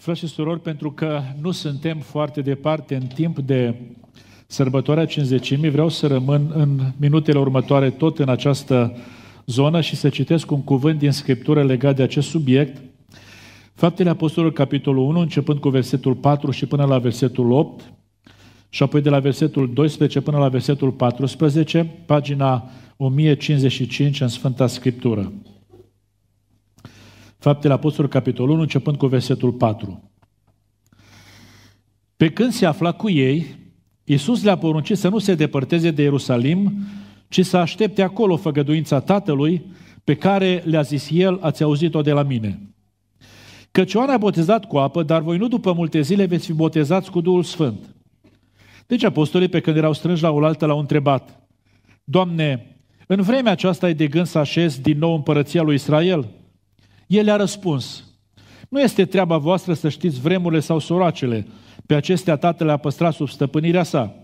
Frați și surori, pentru că nu suntem foarte departe în timp de sărbătoarea cinzecimii, vreau să rămân în minutele următoare tot în această zonă și să citesc un cuvânt din Scriptură legat de acest subiect. Faptele Apostolului, capitolul 1, începând cu versetul 4 și până la versetul 8, și apoi de la versetul 12 până la versetul 14, pagina 1055 în Sfânta Scriptură. Faptele Apostolului, capitolul 1, începând cu versetul 4. Pe când se afla cu ei, Iisus le-a poruncit să nu se depărteze de Ierusalim, ci să aștepte acolo făgăduința Tatălui, pe care le-a zis el, ați auzit-o de la mine. Căci Ioan a botezat cu apă, dar voi nu după multe zile veți fi botezați cu Duhul Sfânt. Deci apostolii, pe când erau strânși la oaltă, l-au întrebat, Doamne, în vremea aceasta ai de gând să așezi din nou împărăția lui Israel? El a răspuns, nu este treaba voastră să știți vremurile sau soroacele, pe acestea Tatăl a păstrat sub stăpânirea sa.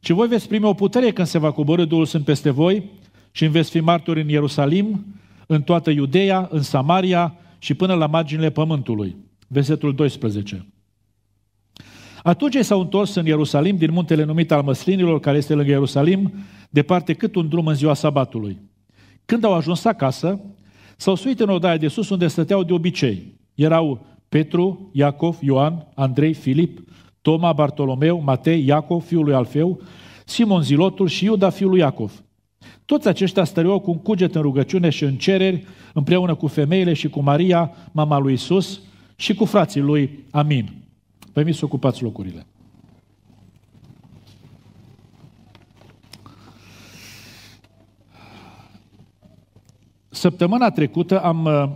Ce voi veți primi o putere când se va coborâ Duhul Sfânt peste voi și îmi veți fi martori în Ierusalim, în toată Iudeea, în Samaria și până la marginile pământului. Versetul 12. Atunci ei s-au întors în Ierusalim din muntele numit al măslinilor, care este lângă Ierusalim, departe cât un drum în ziua sabatului. Când au ajuns acasă, S-au suit în odaia de sus unde stăteau de obicei. Erau Petru, Iacov, Ioan, Andrei, Filip, Toma, Bartolomeu, Matei, Iacov, fiul lui Alfeu, Simon Zilotul și Iuda, fiul lui Iacov. Toți aceștia stăreau cu un cuget în rugăciune și în cereri, împreună cu femeile și cu Maria, mama lui Isus, și cu frații lui. Amin. Vă mi să ocupați locurile. Săptămâna trecută am uh,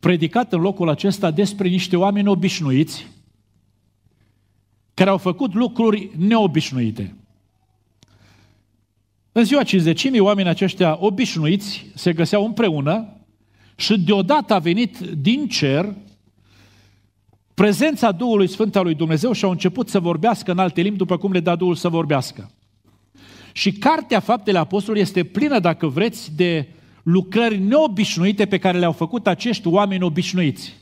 predicat în locul acesta despre niște oameni obișnuiți care au făcut lucruri neobișnuite. În ziua cinzecimii, oamenii aceștia obișnuiți se găseau împreună și deodată a venit din cer prezența Duhului Sfânt al lui Dumnezeu și au început să vorbească în alte limbi după cum le da Duhul să vorbească. Și cartea Faptele Apostolului este plină, dacă vreți, de lucrări neobișnuite pe care le-au făcut acești oameni obișnuiți.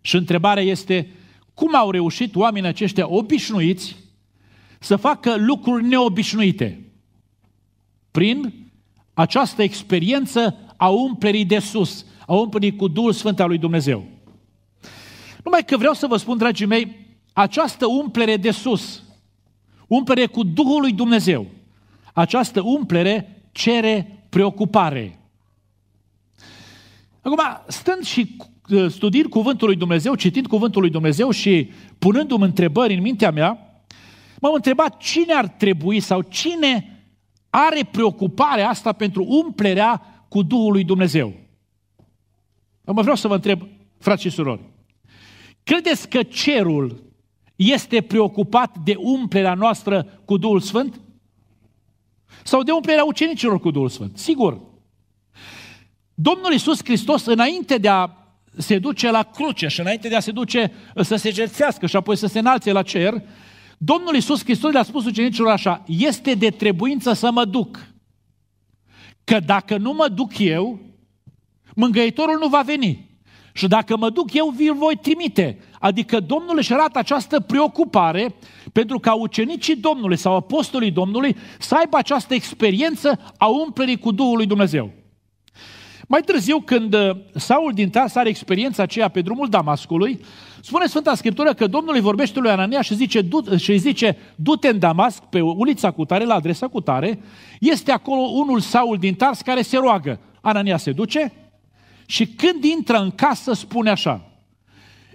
Și întrebarea este, cum au reușit oamenii aceștia obișnuiți să facă lucruri neobișnuite? Prin această experiență a umplerii de sus, a umplerii cu Duhul Sfânt al lui Dumnezeu. Numai că vreau să vă spun, dragii mei, această umplere de sus Umplere cu Duhul lui Dumnezeu. Această umplere cere preocupare. Acum, stând și ă, studiind cuvântul lui Dumnezeu, citind cuvântul lui Dumnezeu și punându-mi întrebări în mintea mea, m-am întrebat cine ar trebui sau cine are preocuparea asta pentru umplerea cu Duhul lui Dumnezeu. Mă vreau să vă întreb, frați și surori, credeți că cerul este preocupat de umplerea noastră cu Duhul Sfânt? Sau de umplerea ucenicilor cu Duhul Sfânt? Sigur. Domnul Iisus Hristos, înainte de a se duce la cruce și înainte de a se duce să se jertfească și apoi să se înalțe la cer, Domnul Iisus Hristos le-a spus ucenicilor așa, este de trebuință să mă duc. Că dacă nu mă duc eu, mângăitorul nu va veni. Și dacă mă duc, eu vi voi trimite. Adică Domnul își arată această preocupare pentru ca ucenicii Domnului sau apostolii Domnului să aibă această experiență a umplerii cu Duhul lui Dumnezeu. Mai târziu, când uh, Saul din Tars are experiența aceea pe drumul Damascului, spune Sfânta Scriptură că Domnul îi vorbește lui Anania și, zice, du- și îi zice, du-te în Damasc, pe ulița Cutare, la adresa Cutare, este acolo unul Saul din Tars care se roagă. Anania se duce, și când intră în casă, spune așa,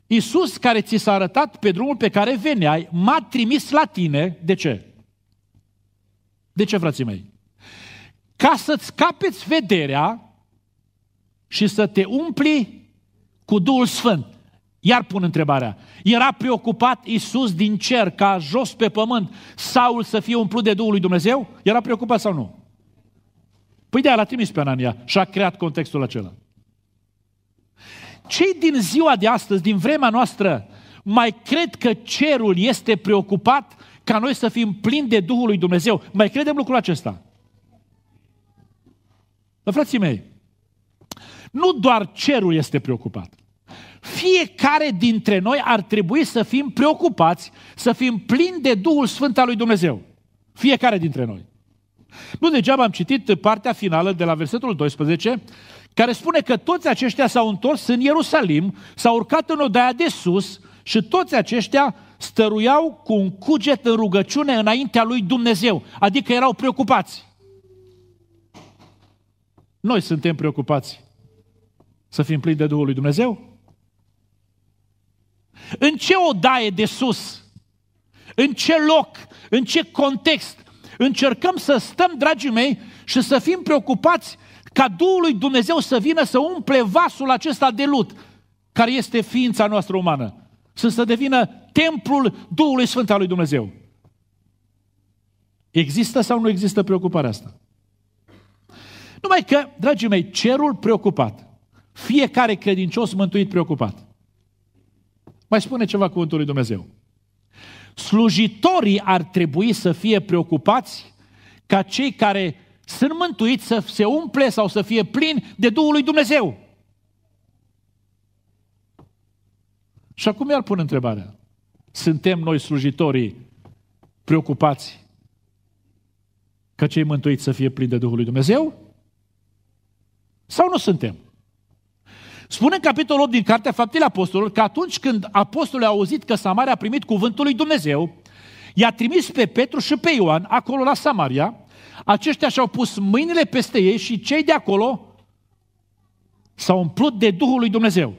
Iisus care ți s-a arătat pe drumul pe care veneai, m-a trimis la tine. De ce? De ce, frații mei? Ca să-ți capeți vederea și să te umpli cu Duhul Sfânt. Iar pun întrebarea. Era preocupat Iisus din cer ca jos pe pământ Saul să fie umplut de Duhul lui Dumnezeu? Era preocupat sau nu? Păi de-aia l-a trimis pe Anania și a creat contextul acela. Cei din ziua de astăzi, din vremea noastră, mai cred că cerul este preocupat ca noi să fim plini de Duhul lui Dumnezeu. Mai credem lucrul acesta? Dar, frații mei, nu doar cerul este preocupat. Fiecare dintre noi ar trebui să fim preocupați, să fim plini de Duhul Sfânt al lui Dumnezeu. Fiecare dintre noi. Nu degeaba am citit partea finală de la versetul 12 care spune că toți aceștia s-au întors în Ierusalim, s-au urcat în odaia de sus și toți aceștia stăruiau cu un cuget în rugăciune înaintea lui Dumnezeu, adică erau preocupați. Noi suntem preocupați să fim plini de Duhul lui Dumnezeu? În ce odaie de sus? În ce loc? În ce context? Încercăm să stăm, dragii mei, și să fim preocupați ca Duhul lui Dumnezeu să vină să umple vasul acesta de lut, care este ființa noastră umană, să se devină templul Duhului Sfânt al lui Dumnezeu. Există sau nu există preocuparea asta? Numai că, dragii mei, cerul preocupat, fiecare credincios mântuit preocupat. Mai spune ceva cuvântul lui Dumnezeu. Slujitorii ar trebui să fie preocupați ca cei care sunt mântuiți să se umple sau să fie plini de Duhul lui Dumnezeu. Și acum iar pun întrebarea. Suntem noi slujitorii preocupați că cei mântuiți să fie plini de Duhul lui Dumnezeu? Sau nu suntem? Spune în capitolul 8 din Cartea Faptele Apostolilor că atunci când apostolul a auzit că Samaria a primit cuvântul lui Dumnezeu, i-a trimis pe Petru și pe Ioan acolo la Samaria aceștia și-au pus mâinile peste ei și cei de acolo s-au umplut de Duhul lui Dumnezeu.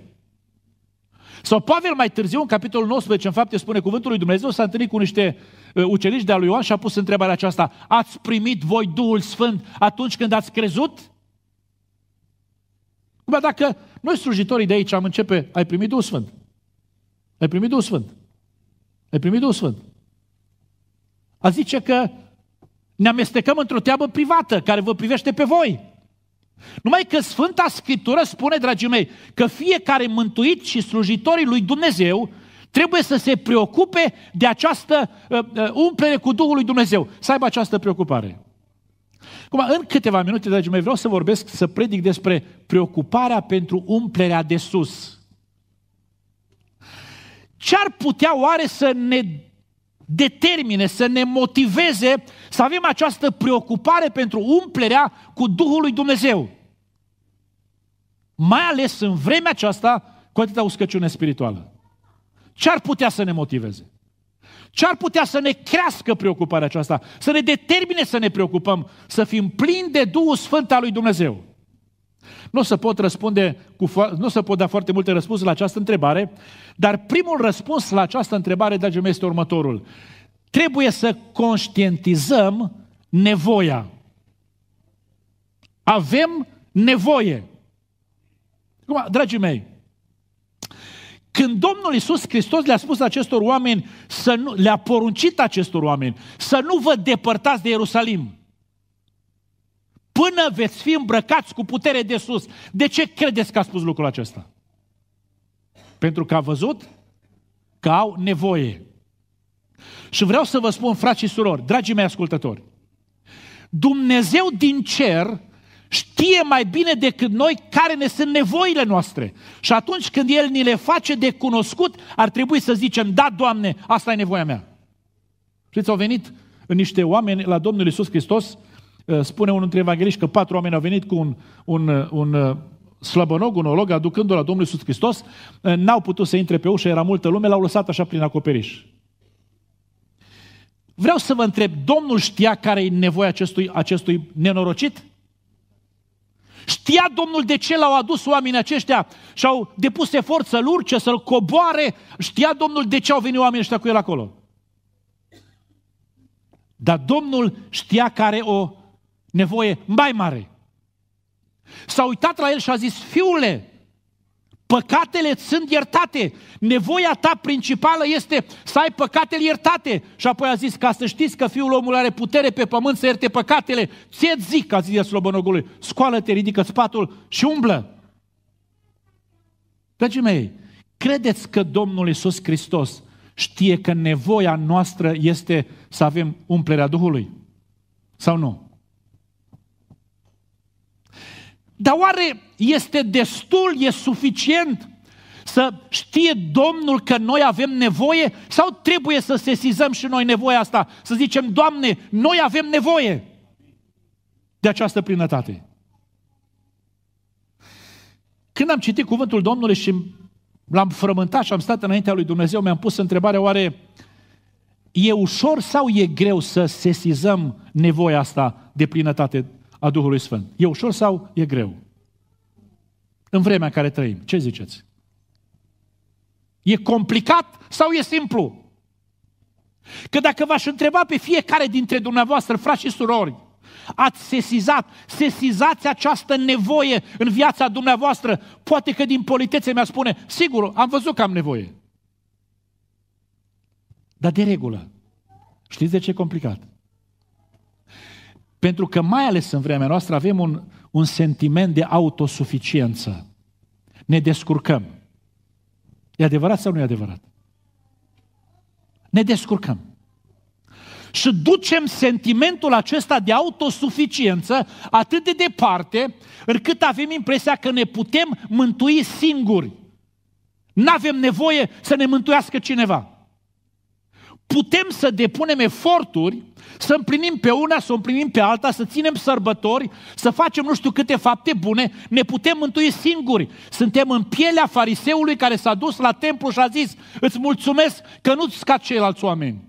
Sau Pavel mai târziu, în capitolul 19, în fapte spune cuvântul lui Dumnezeu, s-a întâlnit cu niște uh, ucenici de-a lui Ioan și a pus întrebarea aceasta. Ați primit voi Duhul Sfânt atunci când ați crezut? Cum dacă noi slujitorii de aici am începe, ai primit Duhul Sfânt? Ai primit Duhul Sfânt? Ai primit Duhul Sfânt? A zice că ne amestecăm într-o teabă privată care vă privește pe voi. Numai că Sfânta Scriptură spune, dragii mei, că fiecare mântuit și slujitorii lui Dumnezeu trebuie să se preocupe de această uh, uh, umplere cu Duhul lui Dumnezeu, să aibă această preocupare. Acum, în câteva minute, dragii mei, vreau să vorbesc, să predic despre preocuparea pentru umplerea de sus. Ce ar putea oare să ne determine, să ne motiveze să avem această preocupare pentru umplerea cu Duhul lui Dumnezeu. Mai ales în vremea aceasta cu atâta uscăciune spirituală. Ce ar putea să ne motiveze? Ce ar putea să ne crească preocuparea aceasta? Să ne determine să ne preocupăm, să fim plini de Duhul Sfânt al lui Dumnezeu. Nu o să pot răspunde, cu fo- nu o să pot da foarte multe răspunsuri la această întrebare, dar primul răspuns la această întrebare, dragii mei, este următorul. Trebuie să conștientizăm nevoia. Avem nevoie. Acum, dragii mei, când Domnul Isus Hristos le-a spus acestor oameni, să nu, le-a poruncit acestor oameni să nu vă depărtați de Ierusalim, până veți fi îmbrăcați cu putere de sus. De ce credeți că a spus lucrul acesta? Pentru că a văzut că au nevoie. Și vreau să vă spun, frați și surori, dragii mei ascultători, Dumnezeu din cer știe mai bine decât noi care ne sunt nevoile noastre. Și atunci când El ni le face de cunoscut, ar trebui să zicem, da, Doamne, asta e nevoia mea. Știți, au venit niște oameni la Domnul Isus Hristos Eh, spune unul dintre evangeliști că patru oameni au venit cu un, un, eh, un eh, slăbănog, un olog, aducându-l la Domnul Iisus Hristos, n-au putut să intre pe ușă, era multă lume, l-au lăsat așa prin acoperiș. Vreau să vă întreb, Domnul știa care e nevoia acestui, acestui nenorocit? Știa Domnul de ce l-au adus oamenii aceștia și au depus efort să-l urce, să-l coboare? Știa Domnul de ce au venit oamenii ăștia cu el acolo? Dar Domnul știa care o nevoie mai mare. S-a uitat la el și a zis, fiule, păcatele sunt iertate. Nevoia ta principală este să ai păcatele iertate. Și apoi a zis, ca să știți că fiul omului are putere pe pământ să ierte păcatele, ție zic, a zis slobănogului, scoală-te, ridică spatul și umblă. Dragii mei, credeți că Domnul Isus Hristos știe că nevoia noastră este să avem umplerea Duhului? Sau nu? Dar oare este destul, e suficient să știe Domnul că noi avem nevoie sau trebuie să sesizăm și noi nevoia asta? Să zicem, Doamne, noi avem nevoie de această plinătate. Când am citit cuvântul Domnului și l-am frământat și am stat înaintea lui Dumnezeu, mi-am pus întrebarea, oare e ușor sau e greu să sesizăm nevoia asta de plinătate? a Duhului Sfânt. E ușor sau e greu? În vremea în care trăim, ce ziceți? E complicat sau e simplu? Că dacă v-aș întreba pe fiecare dintre dumneavoastră, frați și surori, ați sesizat, sesizați această nevoie în viața dumneavoastră, poate că din politețe mi-a spune, sigur, am văzut că am nevoie. Dar de regulă, știți de ce e complicat? Pentru că mai ales în vremea noastră avem un, un sentiment de autosuficiență. Ne descurcăm. E adevărat sau nu e adevărat? Ne descurcăm. Și ducem sentimentul acesta de autosuficiență atât de departe, încât avem impresia că ne putem mântui singuri. Nu avem nevoie să ne mântuiască cineva putem să depunem eforturi, să împlinim pe una, să împlinim pe alta, să ținem sărbători, să facem nu știu câte fapte bune, ne putem mântui singuri. Suntem în pielea fariseului care s-a dus la templu și a zis, îți mulțumesc că nu-ți scad ceilalți oameni.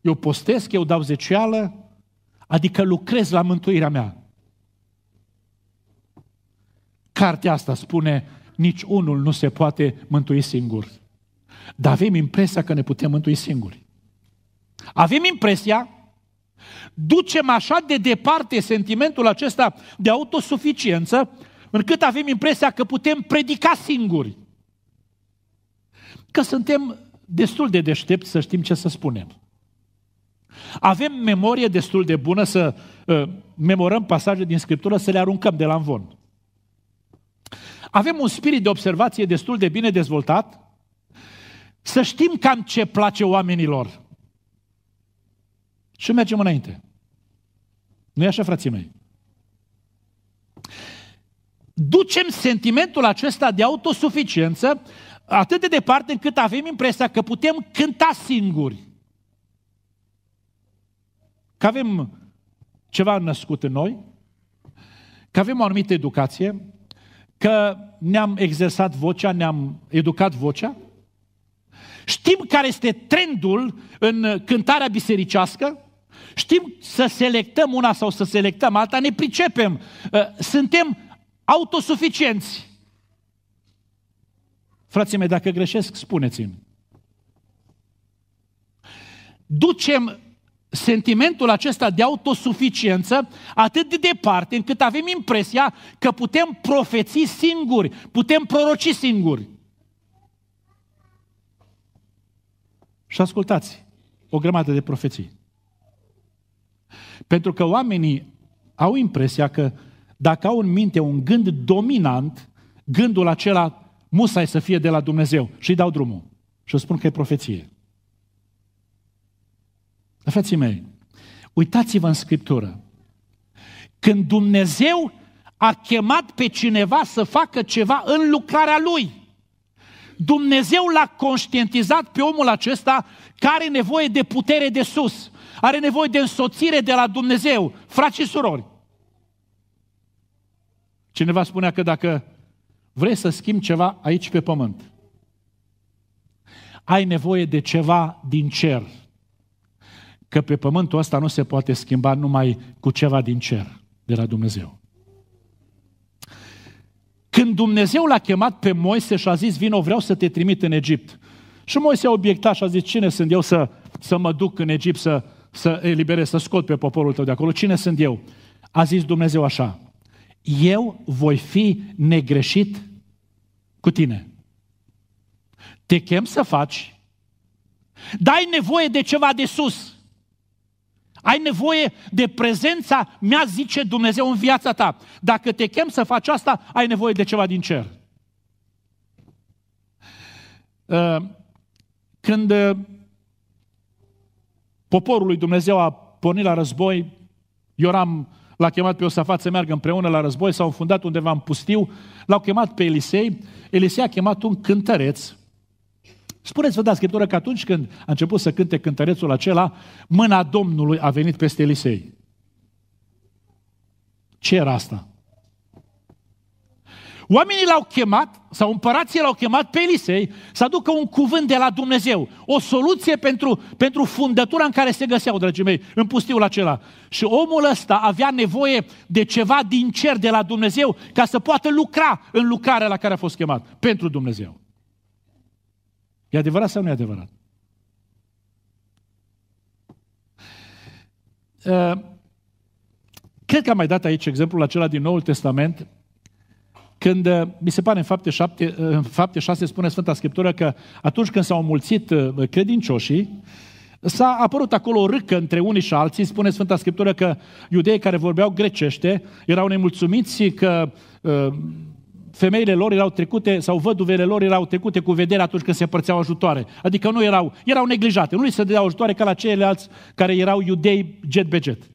Eu postesc, eu dau zeceală, adică lucrez la mântuirea mea. Cartea asta spune, nici unul nu se poate mântui singur. Dar avem impresia că ne putem mântui singuri. Avem impresia, ducem așa de departe sentimentul acesta de autosuficiență, încât avem impresia că putem predica singuri. Că suntem destul de deștepți să știm ce să spunem. Avem memorie destul de bună să uh, memorăm pasaje din Scriptură, să le aruncăm de la învon. Avem un spirit de observație destul de bine dezvoltat, să știm cam ce place oamenilor. Și mergem înainte. nu e așa, frații mei? Ducem sentimentul acesta de autosuficiență atât de departe încât avem impresia că putem cânta singuri. Că avem ceva născut în noi, că avem o anumită educație, că ne-am exersat vocea, ne-am educat vocea Știm care este trendul în uh, cântarea bisericească? Știm să selectăm una sau să selectăm alta, ne pricepem, uh, suntem autosuficienți. Frații mei, dacă greșesc, spuneți-mi. Ducem sentimentul acesta de autosuficiență atât de departe încât avem impresia că putem profeți singuri, putem proroci singuri. Și ascultați, o grămadă de profeții. Pentru că oamenii au impresia că dacă au în minte un gând dominant, gândul acela musai să fie de la Dumnezeu și îi dau drumul. Și spun că e profeție. Dar frații mei, uitați-vă în Scriptură. Când Dumnezeu a chemat pe cineva să facă ceva în lucrarea Lui, Dumnezeu l-a conștientizat pe omul acesta care are nevoie de putere de sus, are nevoie de însoțire de la Dumnezeu, frați și surori. Cineva spunea că dacă vrei să schimbi ceva aici pe pământ, ai nevoie de ceva din cer. Că pe pământul ăsta nu se poate schimba numai cu ceva din cer, de la Dumnezeu. Când Dumnezeu l-a chemat pe Moise și a zis, vino, vreau să te trimit în Egipt. Și Moise a obiectat și a zis, cine sunt eu să, să mă duc în Egipt să, să eliberez, să scot pe poporul tău de acolo? Cine sunt eu? A zis Dumnezeu așa, eu voi fi negreșit cu tine. Te chem să faci, dai nevoie de ceva de sus. Ai nevoie de prezența mea, zice Dumnezeu, în viața ta. Dacă te chem să faci asta, ai nevoie de ceva din cer. Ă, când ă, poporul lui Dumnezeu a pornit la război, Ioram l-a chemat pe Iosafat să meargă împreună la război, s-au fundat undeva în pustiu, l-au chemat pe Elisei, Elisei a chemat un cântăreț Spuneți, vă da, Scriptură, că atunci când a început să cânte cântărețul acela, mâna Domnului a venit peste Elisei. Ce era asta? Oamenii l-au chemat, sau împărații l-au chemat pe Elisei să aducă un cuvânt de la Dumnezeu, o soluție pentru, pentru fundătura în care se găseau, dragii mei, în pustiul acela. Și omul ăsta avea nevoie de ceva din cer de la Dumnezeu ca să poată lucra în lucrarea la care a fost chemat, pentru Dumnezeu. E adevărat sau nu e adevărat? Uh, cred că am mai dat aici exemplul acela din Noul Testament, când, uh, mi se pare, în fapte, șapte, uh, în fapte 6 spune Sfânta Scriptură că atunci când s-au mulțit credincioșii, S-a apărut acolo o râcă între unii și alții, spune Sfânta Scriptură că iudeii care vorbeau grecește erau nemulțumiți că uh, femeile lor erau trecute, sau văduvele lor erau trecute cu vedere atunci când se părțeau ajutoare. Adică nu erau, erau neglijate, nu li se dădeau ajutoare ca la ceilalți care erau iudei jet be jet.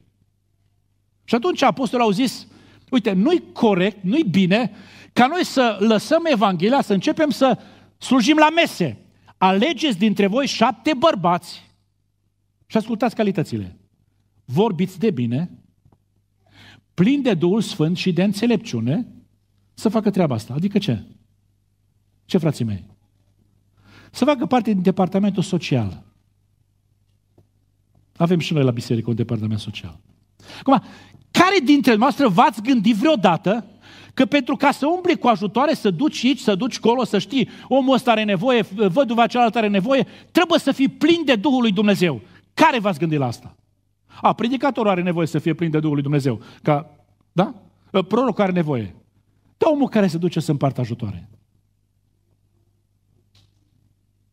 Și atunci apostolul au zis, uite, nu-i corect, nu-i bine ca noi să lăsăm Evanghelia, să începem să slujim la mese. Alegeți dintre voi șapte bărbați și ascultați calitățile. Vorbiți de bine, plini de Duhul Sfânt și de înțelepciune, să facă treaba asta. Adică ce? Ce, frații mei? Să facă parte din departamentul social. Avem și noi la biserică un departament social. Acum, care dintre noastre v-ați gândit vreodată că pentru ca să umbli cu ajutoare, să duci aici, să duci colo, să știi, omul ăsta are nevoie, văduva cealaltă are nevoie, trebuie să fii plin de Duhul lui Dumnezeu. Care v-ați gândit la asta? A, predicatorul are nevoie să fie plin de Duhul lui Dumnezeu. Ca, da? Prorocul are nevoie. Dă omul care se duce să împartă ajutoare.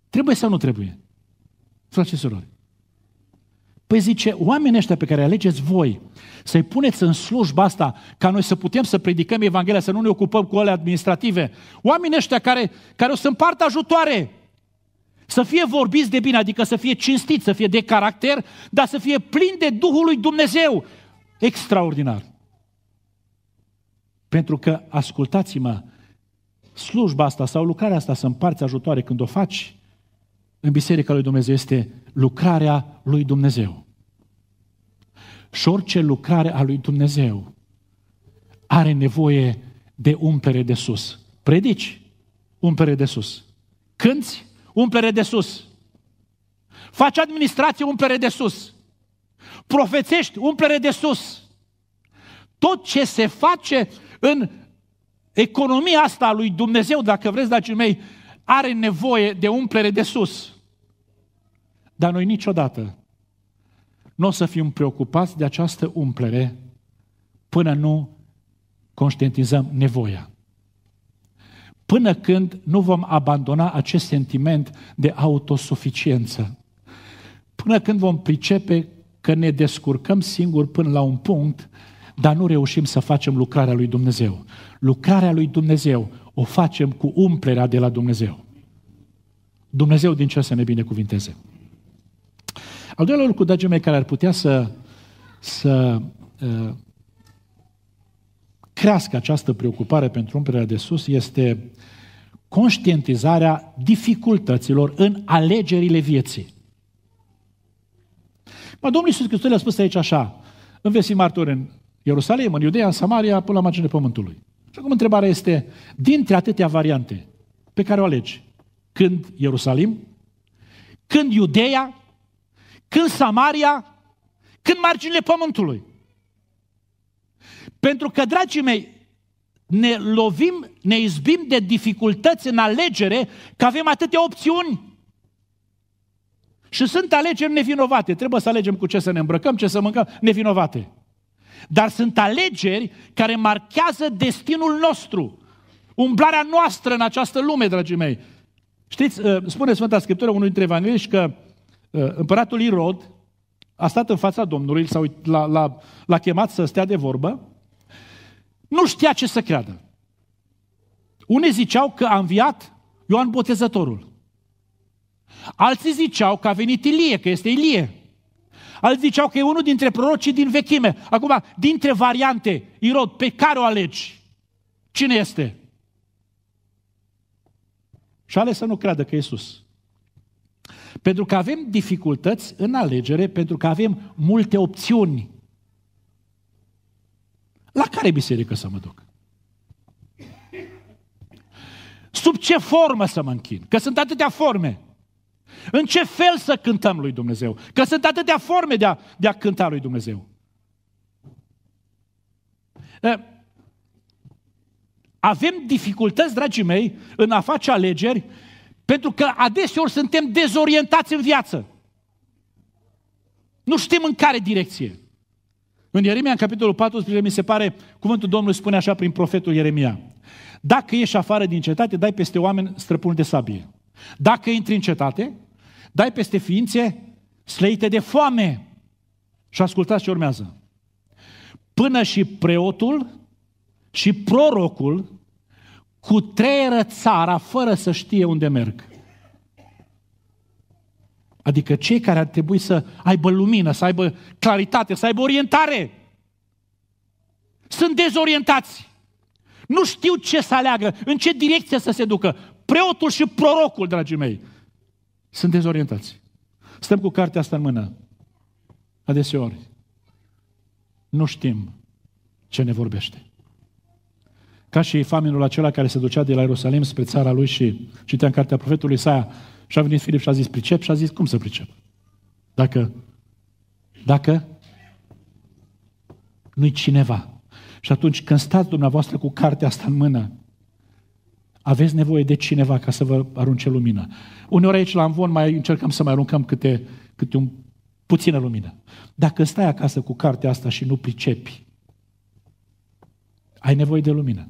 Trebuie sau nu trebuie? Frate și surori. Păi zice, oamenii ăștia pe care alegeți voi, să-i puneți în slujba asta, ca noi să putem să predicăm Evanghelia, să nu ne ocupăm cu ale administrative, oamenii ăștia care, care o să împartă ajutoare, să fie vorbiți de bine, adică să fie cinstiți, să fie de caracter, dar să fie plini de Duhul lui Dumnezeu. Extraordinar. Pentru că, ascultați-mă, slujba asta sau lucrarea asta să împarți ajutoare când o faci în Biserica lui Dumnezeu este lucrarea lui Dumnezeu. Și orice lucrare a lui Dumnezeu are nevoie de umplere de sus. Predici, umplere de sus. Cânți, umplere de sus. Faci administrație, umplere de sus. Profețești, umplere de sus. Tot ce se face în economia asta a lui Dumnezeu, dacă vreți, dragii mei, are nevoie de umplere de sus. Dar noi niciodată nu o să fim preocupați de această umplere până nu conștientizăm nevoia. Până când nu vom abandona acest sentiment de autosuficiență. Până când vom pricepe că ne descurcăm singuri până la un punct dar nu reușim să facem lucrarea lui Dumnezeu. Lucrarea lui Dumnezeu o facem cu umplerea de la Dumnezeu. Dumnezeu din ce să ne binecuvinteze. Al doilea lucru, dragii mei, care ar putea să, să uh, crească această preocupare pentru umplerea de sus este conștientizarea dificultăților în alegerile vieții. Ma Domnul Iisus Hristos le-a spus aici așa, în vesii martori, în Ierusalim, în Iudea, în Samaria, până la marginea pământului. Și acum întrebarea este, dintre atâtea variante pe care o alegi, când Ierusalim, când Iudeea, când Samaria, când marginile pământului. Pentru că, dragii mei, ne lovim, ne izbim de dificultăți în alegere că avem atâtea opțiuni. Și sunt alegeri nevinovate. Trebuie să alegem cu ce să ne îmbrăcăm, ce să mâncăm, nevinovate. Dar sunt alegeri care marchează destinul nostru, umblarea noastră în această lume, dragii mei. Știți, uh, spune Sfânta Scriptură, unul dintre evangheliști că uh, împăratul Irod a stat în fața Domnului, l-a, l-a, l-a chemat să stea de vorbă, nu știa ce să creadă. Unii ziceau că a înviat Ioan Botezătorul. Alții ziceau că a venit Ilie, că este Ilie. Alții ziceau că e unul dintre prorocii din vechime. Acum, dintre variante, Irod, pe care o alegi? Cine este? Și ales să nu creadă că e Iisus. Pentru că avem dificultăți în alegere, pentru că avem multe opțiuni. La care biserică să mă duc? Sub ce formă să mă închin? Că sunt atâtea forme. În ce fel să cântăm lui Dumnezeu? Că sunt atâtea forme de a, de a cânta lui Dumnezeu. Avem dificultăți, dragii mei, în a face alegeri, pentru că adeseori suntem dezorientați în viață. Nu știm în care direcție. În Ieremia, în capitolul 14, mi se pare, cuvântul Domnului spune așa prin profetul Ieremia. Dacă ieși afară din cetate, dai peste oameni străpuni de sabie. Dacă intri în cetate, Dai peste ființe slăite de foame. Și ascultați ce urmează. Până și preotul și prorocul cu treieră țara fără să știe unde merg. Adică cei care ar trebui să aibă lumină, să aibă claritate, să aibă orientare, sunt dezorientați. Nu știu ce să aleagă, în ce direcție să se ducă. Preotul și prorocul, dragii mei, sunt dezorientați. Stăm cu cartea asta în mână. Adeseori. Nu știm ce ne vorbește. Ca și faminul acela care se ducea de la Ierusalim spre țara lui și citea în cartea profetului Isaia și a venit Filip și a zis pricep și a zis cum să pricep? Dacă, dacă nu-i cineva. Și atunci când stați dumneavoastră cu cartea asta în mână, aveți nevoie de cineva ca să vă arunce lumină. Uneori aici la Amvon mai încercăm să mai aruncăm câte, câte un, puțină lumină. Dacă stai acasă cu cartea asta și nu pricepi, ai nevoie de lumină.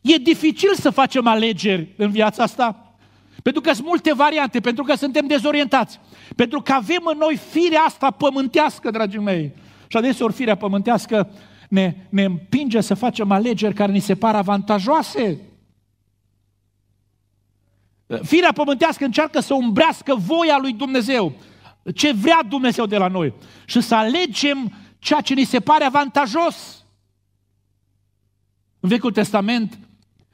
E dificil să facem alegeri în viața asta, pentru că sunt multe variante, pentru că suntem dezorientați, pentru că avem în noi firea asta pământească, dragii mei. Și adeseori firea pământească ne, ne împinge să facem alegeri care ni se par avantajoase. Firea pământească încearcă să umbrească voia lui Dumnezeu, ce vrea Dumnezeu de la noi și să alegem ceea ce ni se pare avantajos. În Vechiul Testament,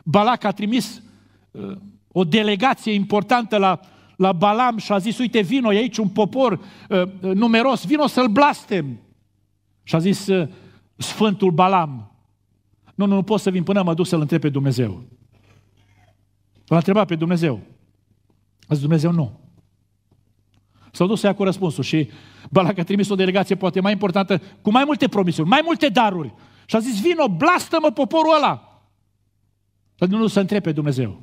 Balac a trimis uh, o delegație importantă la, la Balam și a zis, uite, vino, e aici un popor uh, numeros, vino să-l blastem. Și a zis, uh, Sfântul Balam. Nu, nu, nu pot să vin până mă duc să-L întreb pe Dumnezeu. L-a întrebat pe Dumnezeu. A zis Dumnezeu nu. S-au dus să ia cu răspunsul și Balac a trimis o delegație poate mai importantă, cu mai multe promisiuni, mai multe daruri. Și a zis, vino, blastă-mă poporul ăla. Dar nu să întrebe Dumnezeu.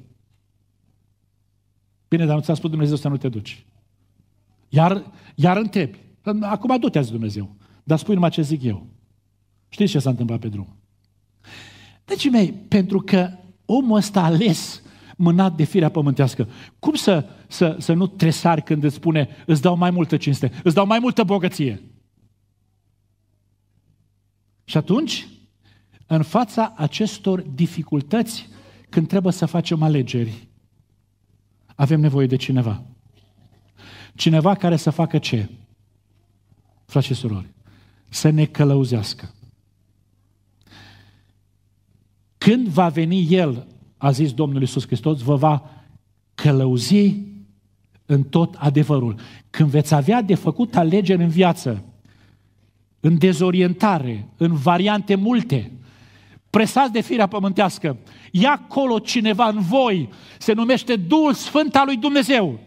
Bine, dar nu ți-a spus Dumnezeu să nu te duci. Iar, iar întrebi. Acum du-te, Dumnezeu. Dar spui numai ce zic eu. Știți ce s-a întâmplat pe drum? Deci, mei, pentru că omul ăsta ales mânat de firea pământească, cum să, să, să nu tresari când îți spune îți dau mai multă cinste, îți dau mai multă bogăție? Și atunci, în fața acestor dificultăți, când trebuie să facem alegeri, avem nevoie de cineva. Cineva care să facă ce? Frate și surori, să ne călăuzească. Când va veni El, a zis Domnul Iisus Hristos, vă va călăuzi în tot adevărul. Când veți avea de făcut alegeri în viață, în dezorientare, în variante multe, presați de firea pământească, ia acolo cineva în voi, se numește Duhul Sfânt al lui Dumnezeu.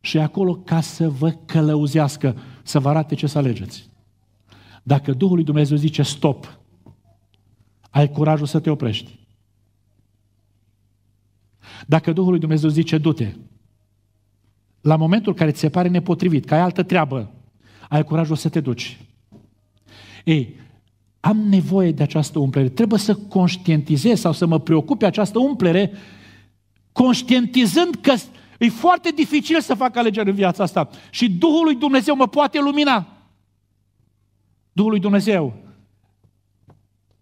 Și acolo ca să vă călăuzească, să vă arate ce să alegeți. Dacă Duhul lui Dumnezeu zice stop, ai curajul să te oprești. Dacă Duhul lui Dumnezeu zice, du-te, la momentul care ți se pare nepotrivit, că ai altă treabă, ai curajul să te duci. Ei, am nevoie de această umplere. Trebuie să conștientizez sau să mă preocupe această umplere, conștientizând că e foarte dificil să fac alegeri în viața asta. Și Duhul lui Dumnezeu mă poate lumina. Duhul lui Dumnezeu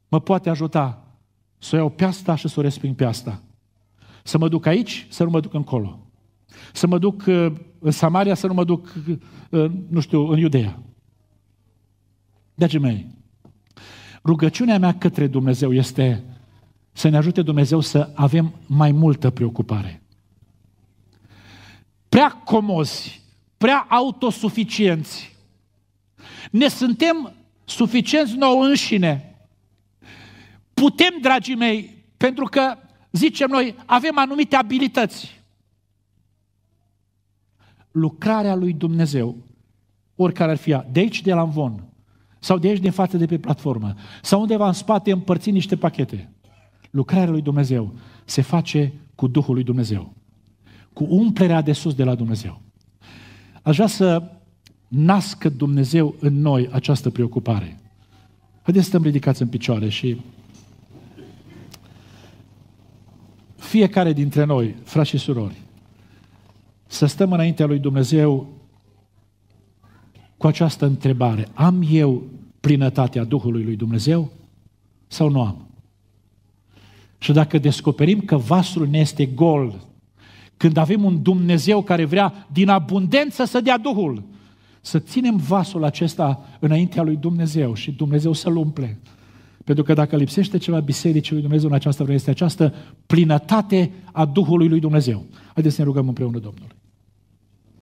mă poate ajuta să o iau pe asta și să o resping pe asta. Să mă duc aici, să nu mă duc încolo. Să mă duc uh, în Samaria, să nu mă duc, uh, uh, nu știu, în Iudeea. Dragii mei, rugăciunea mea către Dumnezeu este să ne ajute Dumnezeu să avem mai multă preocupare. Prea comozi, prea autosuficienți. Ne suntem suficienți nouă înșine Putem, dragii mei, pentru că, zicem noi, avem anumite abilități. Lucrarea lui Dumnezeu, oricare ar fi ea, de aici de la Amvon, sau de aici din față de pe platformă, sau undeva în spate împărțim niște pachete. Lucrarea lui Dumnezeu se face cu Duhul lui Dumnezeu, cu umplerea de sus de la Dumnezeu. Aș vrea să nască Dumnezeu în noi această preocupare. Haideți să stăm ridicați în picioare și fiecare dintre noi, frați și surori, să stăm înaintea lui Dumnezeu cu această întrebare. Am eu plinătatea Duhului lui Dumnezeu sau nu am? Și dacă descoperim că vasul ne este gol, când avem un Dumnezeu care vrea din abundență să dea Duhul, să ținem vasul acesta înaintea lui Dumnezeu și Dumnezeu să-l umple. Pentru că dacă lipsește ceva Bisericii lui Dumnezeu în această vreme, este această plinătate a Duhului lui Dumnezeu. Haideți să ne rugăm împreună Domnului.